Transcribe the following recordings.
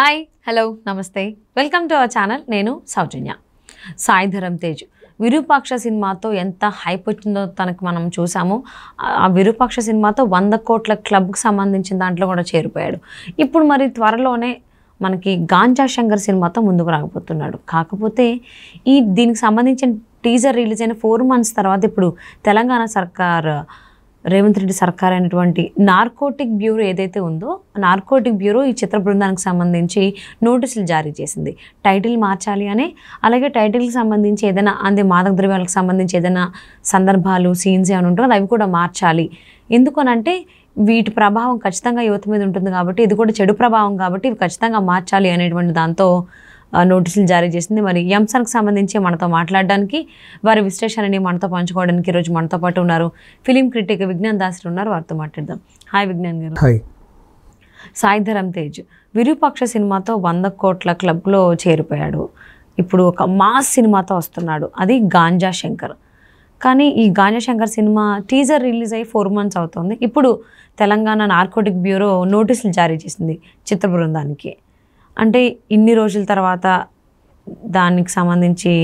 hi hello నమస్తే welcome to our channel నేను సౌజన్య సాయిధరం తేజ్ విరూపాక్ష సినిమాతో ఎంత హైప్ వచ్చిందో తనకు మనం చూసాము ఆ విరూపాక్ష సినిమాతో వంద కోట్ల క్లబ్కి సంబంధించిన దాంట్లో కూడా చేరిపోయాడు ఇప్పుడు మరి త్వరలోనే మనకి గాంజా శంకర్ సినిమాతో ముందుకు రాకపోతున్నాడు కాకపోతే ఈ దీనికి సంబంధించిన టీజర్ రిలీజ్ అయిన ఫోర్ మంత్స్ తర్వాత ఇప్పుడు తెలంగాణ సర్కార్ రేవంత్ రెడ్డి సర్కార్ అయినటువంటి నార్కోటిక్ బ్యూరో ఏదైతే ఉందో నార్కోటిక్ బ్యూరో ఈ చిత్ర బృందానికి సంబంధించి నోటీసులు జారీ చేసింది టైటిల్ మార్చాలి అని అలాగే టైటిల్కి సంబంధించి ఏదైనా అందే మాదక ద్రవ్యాలకు సంబంధించి ఏదైనా సందర్భాలు సీన్స్ ఏమైనా ఉంటుందో అవి కూడా మార్చాలి ఎందుకనంటే వీటి ప్రభావం ఖచ్చితంగా యువత మీద ఉంటుంది కాబట్టి ఇది కూడా చెడు ప్రభావం కాబట్టి ఇవి ఖచ్చితంగా మార్చాలి అనేటువంటి దాంతో నోటీసులు జారీ చేసింది మరి ఈ అంశానికి సంబంధించి మనతో మాట్లాడడానికి వారి విశ్లేషణని మనతో పంచుకోవడానికి ఈరోజు మనతో పాటు ఉన్నారు ఫిలిం క్రిటిక్ విజ్ఞాన్ దాసులు ఉన్నారు వారితో మాట్లాడదాం హాయ్ విజ్ఞాన్ గారు హాయ్ సాయిధరం తేజ్ విరూపాక్ష సినిమాతో వంద కోట్ల క్లబ్లో చేరిపోయాడు ఇప్పుడు ఒక మాస్ సినిమాతో వస్తున్నాడు అది గాంజా శంకర్ కానీ ఈ Ganja Shankar cinema teaser release అయ్యి ఫోర్ మంత్స్ అవుతుంది ఇప్పుడు తెలంగాణ నార్కోటిక్ బ్యూరో నోటీసులు జారీ చేసింది చిత్ర బృందానికి అంటే ఇన్ని రోజుల తర్వాత దానికి సంబంధించి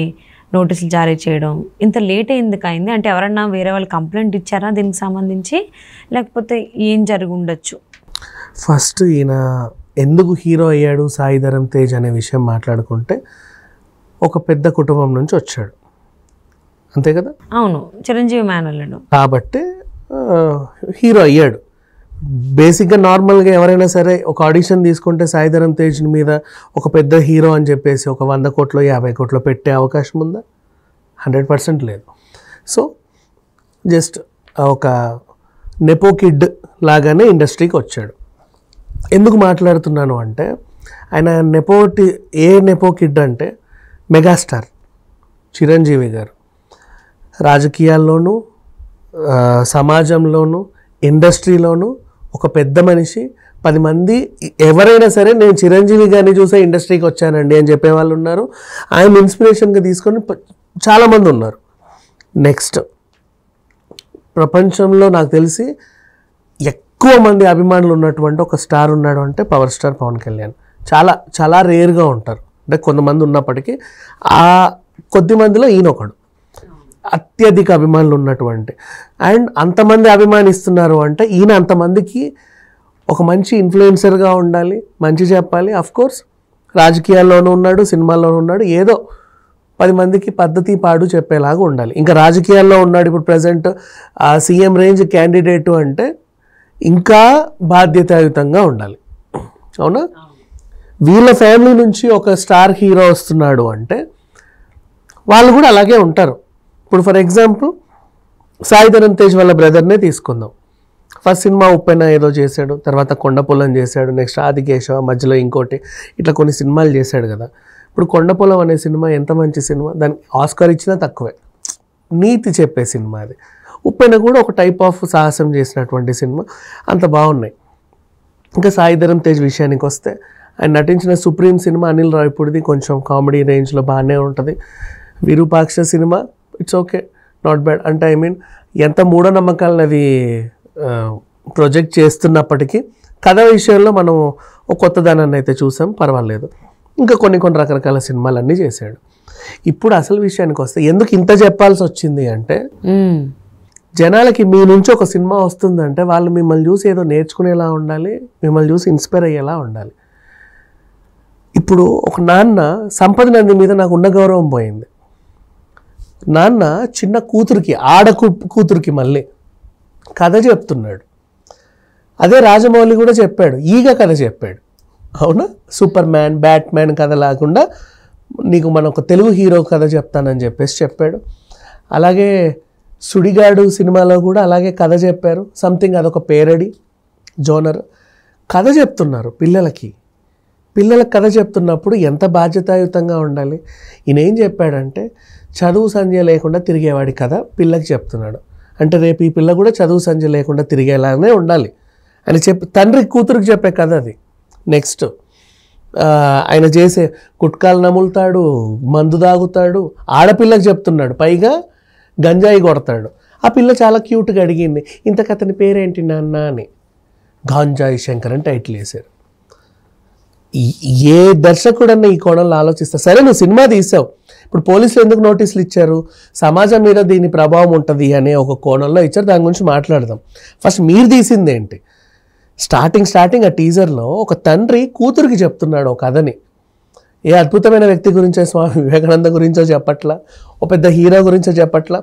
నోటీసులు జారీ చేయడం ఇంత లేట్ ఎందుకు అయింది అంటే ఎవరన్నా వేరే వాళ్ళు కంప్లైంట్ ఇచ్చారా దీనికి సంబంధించి లేకపోతే ఏం జరిగి ఉండొచ్చు ఫస్ట్ ఈయన ఎందుకు హీరో అయ్యాడు సాయిధరం తేజ్ అనే విషయం మాట్లాడుకుంటే ఒక పెద్ద కుటుంబం నుంచి వచ్చాడు అంతే కదా అవును చిరంజీవి మేనల్లుడు కాబట్టి హీరో అయ్యాడు బేసిక్గా నార్మల్గా ఎవరైనా సరే ఒక ఆడిషన్ తీసుకుంటే సాయిధరం తేజ్ మీద ఒక పెద్ద హీరో అని చెప్పేసి ఒక వంద కోట్లు యాభై కోట్లు పెట్టే అవకాశం ఉందా హండ్రెడ్ పర్సెంట్ లేదు సో జస్ట్ ఒక నెపో కిడ్ లాగానే ఇండస్ట్రీకి వచ్చాడు ఎందుకు మాట్లాడుతున్నాను అంటే ఆయన నెపోటి ఏ నెపో కిడ్ అంటే మెగాస్టార్ చిరంజీవి గారు రాజకీయాల్లోనూ సమాజంలోనూ ఇండస్ట్రీలోనూ ఒక పెద్ద మనిషి పది మంది ఎవరైనా సరే నేను చిరంజీవి గారిని చూసే ఇండస్ట్రీకి వచ్చానండి అని చెప్పే వాళ్ళు ఉన్నారు ఆయన ఇన్స్పిరేషన్గా తీసుకొని చాలామంది ఉన్నారు నెక్స్ట్ ప్రపంచంలో నాకు తెలిసి ఎక్కువ మంది అభిమానులు ఉన్నటువంటి ఒక స్టార్ ఉన్నాడు అంటే పవర్ స్టార్ పవన్ కళ్యాణ్ చాలా చాలా రేర్గా ఉంటారు అంటే కొంతమంది ఉన్నప్పటికీ ఆ కొద్ది మందిలో ఈయన ఒకడు అత్యధిక అభిమానులు ఉన్నటువంటి అండ్ అంతమంది అభిమానిస్తున్నారు అంటే ఈయన అంతమందికి ఒక మంచి ఇన్ఫ్లుయెన్సర్గా ఉండాలి మంచి చెప్పాలి కోర్స్ రాజకీయాల్లోనూ ఉన్నాడు సినిమాల్లోనూ ఉన్నాడు ఏదో పది మందికి పద్ధతి పాడు చెప్పేలాగా ఉండాలి ఇంకా రాజకీయాల్లో ఉన్నాడు ఇప్పుడు ప్రజెంట్ సీఎం రేంజ్ క్యాండిడేటు అంటే ఇంకా బాధ్యతాయుతంగా ఉండాలి అవునా వీళ్ళ ఫ్యామిలీ నుంచి ఒక స్టార్ హీరో వస్తున్నాడు అంటే వాళ్ళు కూడా అలాగే ఉంటారు ఇప్పుడు ఫర్ ఎగ్జాంపుల్ సాయి ధరమ్ తేజ్ వాళ్ళ బ్రదర్నే తీసుకుందాం ఫస్ట్ సినిమా ఉప్పెన ఏదో చేశాడు తర్వాత కొండపొలం చేశాడు నెక్స్ట్ ఆదికేశవ మధ్యలో ఇంకోటి ఇట్లా కొన్ని సినిమాలు చేశాడు కదా ఇప్పుడు కొండపొలం అనే సినిమా ఎంత మంచి సినిమా దానికి ఆస్కార్ ఇచ్చినా తక్కువే నీతి చెప్పే సినిమా అది ఉప్పెన కూడా ఒక టైప్ ఆఫ్ సాహసం చేసినటువంటి సినిమా అంత బాగున్నాయి ఇంకా సాయిధరం తేజ్ విషయానికి వస్తే ఆయన నటించిన సుప్రీం సినిమా అనిల్ రావిపూడిది కొంచెం కామెడీ రేంజ్లో బాగానే ఉంటుంది Virupaksha cinema it's okay not bad అంటే ఐ మీన్ ఎంత మూఢనమ్మకాలను అవి ప్రొజెక్ట్ చేస్తున్నప్పటికీ కథ విషయంలో మనం ఒక దానాన్ని అయితే చూసాం పర్వాలేదు ఇంకా కొన్ని కొన్ని రకరకాల సినిమాలు అన్నీ చేశాడు ఇప్పుడు అసలు విషయానికి వస్తే ఎందుకు ఇంత చెప్పాల్సి వచ్చింది అంటే జనాలకి మీ నుంచి ఒక సినిమా వస్తుందంటే వాళ్ళు మిమ్మల్ని చూసి ఏదో నేర్చుకునేలా ఉండాలి మిమ్మల్ని చూసి ఇన్స్పైర్ అయ్యేలా ఉండాలి ఇప్పుడు ఒక నాన్న సంపద నంది మీద నాకు ఉన్న గౌరవం పోయింది నాన్న చిన్న కూతురికి ఆడ కూతురికి మళ్ళీ కథ చెప్తున్నాడు అదే రాజమౌళి కూడా చెప్పాడు ఈగ కథ చెప్పాడు అవునా సూపర్ మ్యాన్ బ్యాట్ మ్యాన్ కథ లేకుండా నీకు మన ఒక తెలుగు హీరో కథ చెప్తానని చెప్పేసి చెప్పాడు అలాగే సుడిగాడు సినిమాలో కూడా అలాగే కథ చెప్పారు సంథింగ్ అదొక పేరడి జోనర్ కథ చెప్తున్నారు పిల్లలకి పిల్లలకు కథ చెప్తున్నప్పుడు ఎంత బాధ్యతాయుతంగా ఉండాలి ఏం చెప్పాడంటే చదువు సంధ్య లేకుండా తిరిగేవాడి కథ పిల్లకి చెప్తున్నాడు అంటే రేపు ఈ పిల్ల కూడా చదువు సంధ్య లేకుండా తిరిగేలానే ఉండాలి అని చెప్పి తండ్రి కూతురికి చెప్పే కథ అది నెక్స్ట్ ఆయన చేసే కుట్కాలు నములుతాడు మందు తాగుతాడు ఆడపిల్లకు చెప్తున్నాడు పైగా గంజాయి కొడతాడు ఆ పిల్ల చాలా క్యూట్గా అడిగింది ఇంతకు అతని పేరేంటి నాన్న అని గాంజాయి శంకర్ అని టైటిల్ వేశారు ఏ దర్శకుడన్నా ఈ కోణంలో ఆలోచిస్తా సరే నువ్వు సినిమా తీసావు ఇప్పుడు పోలీసులు ఎందుకు నోటీసులు ఇచ్చారు సమాజం మీద దీని ప్రభావం ఉంటుంది అనే ఒక కోణంలో ఇచ్చారు దాని గురించి మాట్లాడదాం ఫస్ట్ మీరు తీసింది ఏంటి స్టార్టింగ్ స్టార్టింగ్ ఆ టీజర్లో ఒక తండ్రి కూతురికి చెప్తున్నాడు ఒక కథని ఏ అద్భుతమైన వ్యక్తి గురించో స్వామి వివేకానంద గురించో చెప్పట్లా ఒక పెద్ద హీరో గురించో చెప్పట్లా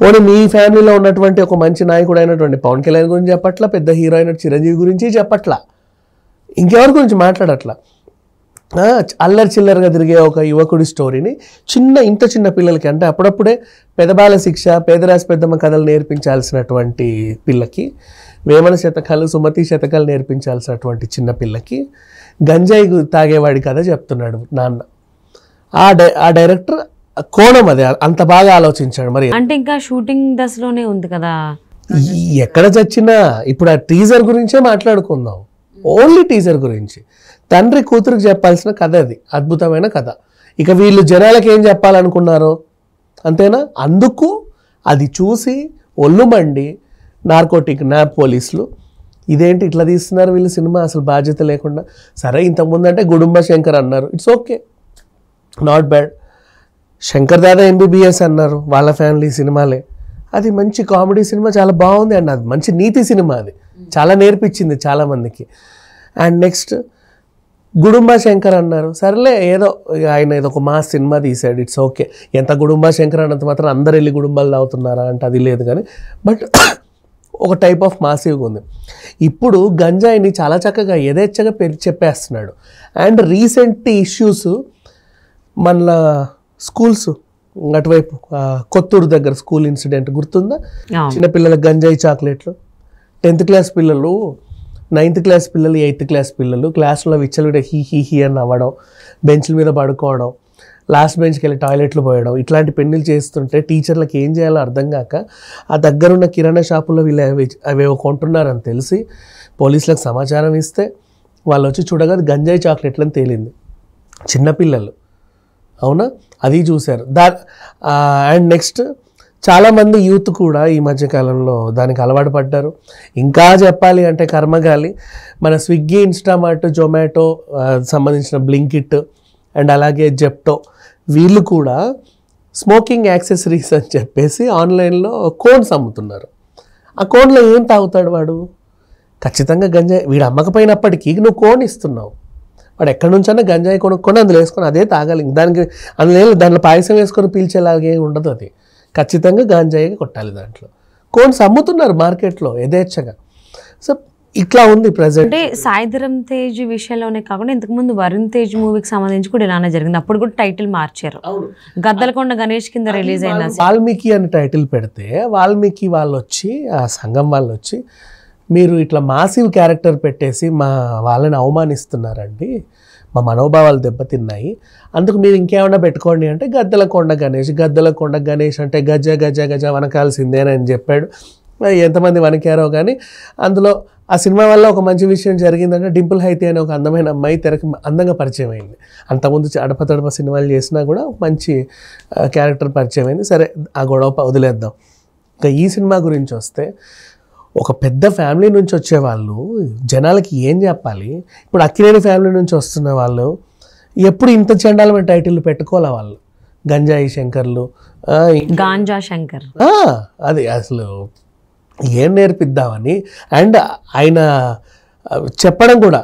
పోనీ మీ ఫ్యామిలీలో ఉన్నటువంటి ఒక మంచి నాయకుడు అయినటువంటి పవన్ కళ్యాణ్ గురించి చెప్పట్లా పెద్ద హీరో అయిన చిరంజీవి గురించి చెప్పట్లా ఇంకెవరి గురించి మాట్లాడట్లా అల్లరి చిల్లరగా తిరిగే ఒక యువకుడి స్టోరీని చిన్న ఇంత చిన్న పిల్లలకి అంటే అప్పుడప్పుడే పెదబాల శిక్ష పేదరాశి పెద్దమ్మ కథలు నేర్పించాల్సినటువంటి పిల్లకి వేమన శతకాలు సుమతి శతకాలు నేర్పించాల్సినటువంటి చిన్న పిల్లకి గంజాయి తాగేవాడి కథ చెప్తున్నాడు నాన్న ఆ డై ఆ డైరెక్టర్ కోణం అది అంత బాగా ఆలోచించాడు మరి అంటే ఇంకా షూటింగ్ దశలోనే ఉంది కదా ఎక్కడ చచ్చినా ఇప్పుడు ఆ టీజర్ గురించే మాట్లాడుకుందాం ఓన్లీ టీజర్ గురించి తండ్రి కూతురికి చెప్పాల్సిన కథ అది అద్భుతమైన కథ ఇక వీళ్ళు జనాలకు ఏం చెప్పాలనుకున్నారు అంతేనా అందుకు అది చూసి ఒళ్ళు మండి నార్కోటిక్ నా పోలీసులు ఇదేంటి ఇట్లా తీస్తున్నారు వీళ్ళు సినిమా అసలు బాధ్యత లేకుండా సరే ఇంతకుముందు అంటే గుడుంబ శంకర్ అన్నారు it's okay not bad Shankar Dada MBBS అన్నారు వాళ్ళ ఫ్యామిలీ సినిమాలే అది మంచి కామెడీ సినిమా చాలా బాగుంది అండ్ అది మంచి నీతి సినిమా అది చాలా నేర్పించింది చాలామందికి అండ్ నెక్స్ట్ గుడుంబ శంకర్ అన్నారు సర్లే ఏదో ఆయన ఏదో ఒక మాస్ సినిమా తీశాడు ఇట్స్ ఓకే ఎంత గుడుంబ శంకర్ అన్నంత మాత్రం అందరు వెళ్ళి గుడుంబాలు తాగుతున్నారా అంటే అది లేదు కానీ బట్ ఒక టైప్ ఆఫ్ మాసివ్గా ఉంది ఇప్పుడు గంజాయిని చాలా చక్కగా యథేచ్ఛగా చెప్పేస్తున్నాడు అండ్ రీసెంట్ ఇష్యూస్ మన స్కూల్స్ అటువైపు కొత్తూరు దగ్గర స్కూల్ ఇన్సిడెంట్ గుర్తుందా చిన్నపిల్లల గంజాయి చాక్లెట్లు టెన్త్ క్లాస్ పిల్లలు నైన్త్ క్లాస్ పిల్లలు ఎయిత్ క్లాస్ పిల్లలు క్లాస్లో విచ్చలుడే హీ హీ హీ అని అవ్వడం బెంచ్ల మీద పడుకోవడం లాస్ట్ బెంచ్కి వెళ్ళి టాయిలెట్లు పోయడం ఇట్లాంటి పెన్నులు చేస్తుంటే టీచర్లకు ఏం చేయాలో అర్థం కాక ఆ దగ్గరున్న కిరాణా షాపుల్లో వీళ్ళు అవి అవి కొంటున్నారని తెలిసి పోలీసులకు సమాచారం ఇస్తే వాళ్ళు వచ్చి చూడగా గంజాయి చాక్లెట్లని తేలింది చిన్నపిల్లలు అవునా అది చూశారు దా అండ్ నెక్స్ట్ చాలామంది యూత్ కూడా ఈ మధ్యకాలంలో దానికి అలవాటు పడ్డారు ఇంకా చెప్పాలి అంటే కర్మగాలి మన స్విగ్గీ ఇన్స్టామార్ట్ జొమాటో సంబంధించిన బ్లింకిట్ అండ్ అలాగే జెప్టో వీళ్ళు కూడా స్మోకింగ్ యాక్సెసరీస్ అని చెప్పేసి ఆన్లైన్లో కోన్స్ అమ్ముతున్నారు ఆ కోన్లో ఏం తాగుతాడు వాడు ఖచ్చితంగా గంజాయి వీడు అమ్మకపోయినప్పటికీ నువ్వు కోన్ ఇస్తున్నావు వాడు ఎక్కడి నుంచైనా గంజాయి కొనుక్కొని అందులో వేసుకొని అదే తాగాలి దానికి అందులో దానిలో పాయసం వేసుకొని పీల్చేలాగే ఉండదు అది ఖచ్చితంగా గాంజాయి కొట్టాలి దాంట్లో కోన్స్ అమ్ముతున్నారు మార్కెట్లో యథేచ్ఛగా సో ఇట్లా ఉంది ప్రజెంట్ అంటే సాయిధరం తేజ్ విషయంలోనే కాకుండా ఇంతకు ముందు వరుణ్ తేజ్ మూవీకి సంబంధించి కూడా ఇలానే జరిగింది అప్పుడు కూడా టైటిల్ మార్చారు గద్దలకొండ గణేష్ కింద రిలీజ్ అయిన వాల్మీకి అని టైటిల్ పెడితే వాల్మీకి వాళ్ళు వచ్చి ఆ సంఘం వాళ్ళు వచ్చి మీరు ఇట్లా మాసివ్ క్యారెక్టర్ పెట్టేసి మా వాళ్ళని అవమానిస్తున్నారండి మా మనోభావాలు దెబ్బతిన్నాయి అందుకు మీరు ఇంకేమైనా పెట్టుకోండి అంటే గద్దల కొండ గణేష్ గద్దల కొండ గణేష్ అంటే గజ గజ గజ వనకాల్సిందేనని చెప్పాడు ఎంతమంది వనికారో కానీ అందులో ఆ సినిమా వల్ల ఒక మంచి విషయం జరిగిందంటే డింపుల్ హైతే అనే ఒక అందమైన అమ్మాయి తెరకు అందంగా పరిచయం అయింది అంతకుముందు అడప తడప సినిమాలు చేసినా కూడా మంచి క్యారెక్టర్ పరిచయం అయింది సరే ఆ గొడవ వదిలేద్దాం ఇంకా ఈ సినిమా గురించి వస్తే ఒక పెద్ద ఫ్యామిలీ నుంచి వచ్చేవాళ్ళు జనాలకి ఏం చెప్పాలి ఇప్పుడు అక్కినేని ఫ్యామిలీ నుంచి వస్తున్న వాళ్ళు ఎప్పుడు ఇంత చండాలమైన టైటిల్ పెట్టుకోవాలి వాళ్ళు గంజాయి శంకర్లు గాంజా శంకర్ అది అసలు ఏం నేర్పిద్దామని అండ్ ఆయన చెప్పడం కూడా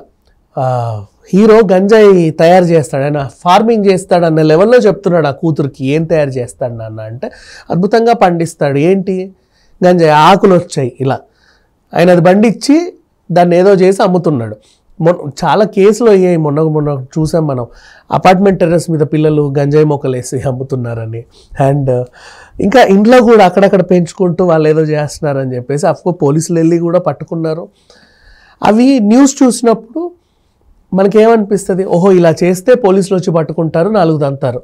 హీరో గంజాయి తయారు చేస్తాడు ఆయన ఫార్మింగ్ చేస్తాడు అన్న లెవెల్లో చెప్తున్నాడు ఆ కూతురికి ఏం తయారు చేస్తాడు నాన్న అంటే అద్భుతంగా పండిస్తాడు ఏంటి గంజాయి ఆకులు వచ్చాయి ఇలా ఆయన అది బండి ఇచ్చి దాన్ని ఏదో చేసి అమ్ముతున్నాడు మొన్న చాలా కేసులు అయ్యాయి మొన్న మొన్న చూసాం మనం అపార్ట్మెంట్ టెర్రస్ మీద పిల్లలు గంజాయి మొక్కలు వేసి అమ్ముతున్నారని అండ్ ఇంకా ఇంట్లో కూడా అక్కడక్కడ పెంచుకుంటూ వాళ్ళు ఏదో చేస్తున్నారని చెప్పేసి అఫ్కోర్స్ పోలీసులు వెళ్ళి కూడా పట్టుకున్నారు అవి న్యూస్ చూసినప్పుడు మనకేమనిపిస్తుంది ఓహో ఇలా చేస్తే పోలీసులు వచ్చి పట్టుకుంటారు నాలుగు దంతారు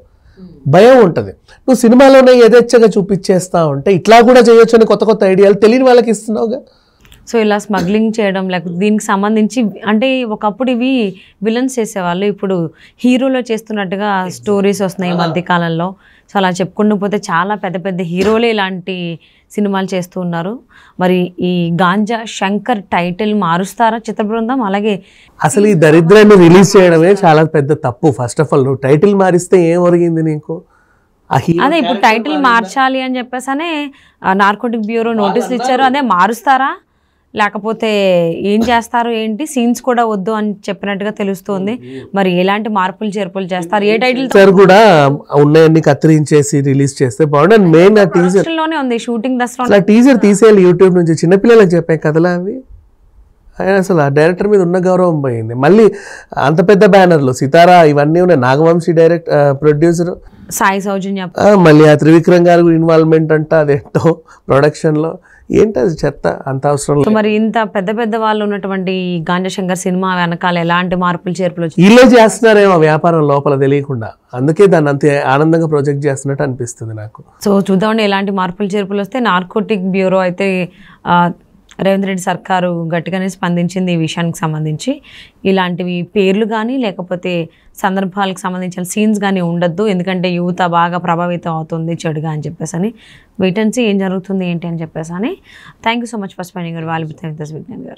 భయం ఉంటుంది నువ్వు సినిమాలోనే యథేచ్ఛగా చూపించేస్తా ఉంటే ఇట్లా కూడా చేయొచ్చు అని కొత్త కొత్త ఐడియాలు తెలియని వాళ్ళకి ఇస్తున్నావుగా సో ఇలా స్మగ్లింగ్ చేయడం లేకపోతే దీనికి సంబంధించి అంటే ఒకప్పుడు ఇవి విలన్స్ చేసేవాళ్ళు ఇప్పుడు హీరోలో చేస్తున్నట్టుగా స్టోరీస్ వస్తున్నాయి ఈ మధ్య కాలంలో సో అలా చెప్పుకుంటూ పోతే చాలా పెద్ద పెద్ద హీరోలే ఇలాంటి సినిమాలు చేస్తూ ఉన్నారు మరి ఈ గాంజా శంకర్ టైటిల్ మారుస్తారా చిత్ర బృందం అలాగే అసలు ఈ దరిద్రాన్ని రిలీజ్ చేయడమే చాలా పెద్ద తప్పు ఫస్ట్ ఆఫ్ ఆల్ నువ్వు టైటిల్ మారిస్తే ఏం ఒరిగింది నీకు అదే ఇప్పుడు టైటిల్ మార్చాలి అని చెప్పేసి అనే నార్కోటిక్ బ్యూరో నోటీసులు ఇచ్చారు అదే మారుస్తారా లేకపోతే ఏం చేస్తారు ఏంటి సీన్స్ కూడా వద్దు అని చెప్పినట్టుగా తెలుస్తోంది మరి ఎలాంటి మార్పులు చేర్పులు చేస్తారు ఏ టైటిల్ సార్ కూడా ఉన్నాయన్ని కత్తిరించేసి రిలీజ్ చేస్తే బాగుంటుంది టీజర్ షూటింగ్ దసరా టీజర్ తీసేయాలి యూట్యూబ్ నుంచి చిన్నపిల్లలకు చెప్పే కథలా అవి అసలు ఆ డైరెక్టర్ మీద ఉన్న గౌరవం పోయింది మళ్ళీ అంత పెద్ద బ్యానర్లు సితారా ఇవన్నీ ఉన్నాయి నాగవంశీ డైరెక్ట్ ప్రొడ్యూసర్ సాయి సౌజన్య మళ్ళీ ఆ త్రివిక్రమ్ గారు ఇన్వాల్వ్మెంట్ అంట అదేంటో ప్రొడక్షన్లో ఏంటి అది చెత్త అంత అవసరం మరి ఇంత పెద్ద పెద్ద వాళ్ళు ఉన్నటువంటి శంకర్ సినిమా వెనకాల ఎలాంటి మార్పులు చేర్పులు ఇలా చేస్తున్నారేమో వ్యాపారం లోపల తెలియకుండా అందుకే దాన్ని అంత ఆనందంగా ప్రొజెక్ట్ చేస్తున్నట్టు అనిపిస్తుంది నాకు సో చూద్దామండి ఎలాంటి మార్పులు చేర్పులు వస్తే నార్కోటిక్ బ్యూరో అయితే రేవంత్ రెడ్డి సర్కారు గట్టిగానే స్పందించింది ఈ విషయానికి సంబంధించి ఇలాంటివి పేర్లు కానీ లేకపోతే సందర్భాలకు సంబంధించిన సీన్స్ కానీ ఉండొద్దు ఎందుకంటే యువత బాగా ప్రభావితం అవుతుంది చెడుగా అని చెప్పేసి అని వెయిటెన్సీ ఏం జరుగుతుంది ఏంటి అని చెప్పేసి అని thank you so much for spending your valuable Vignan గారు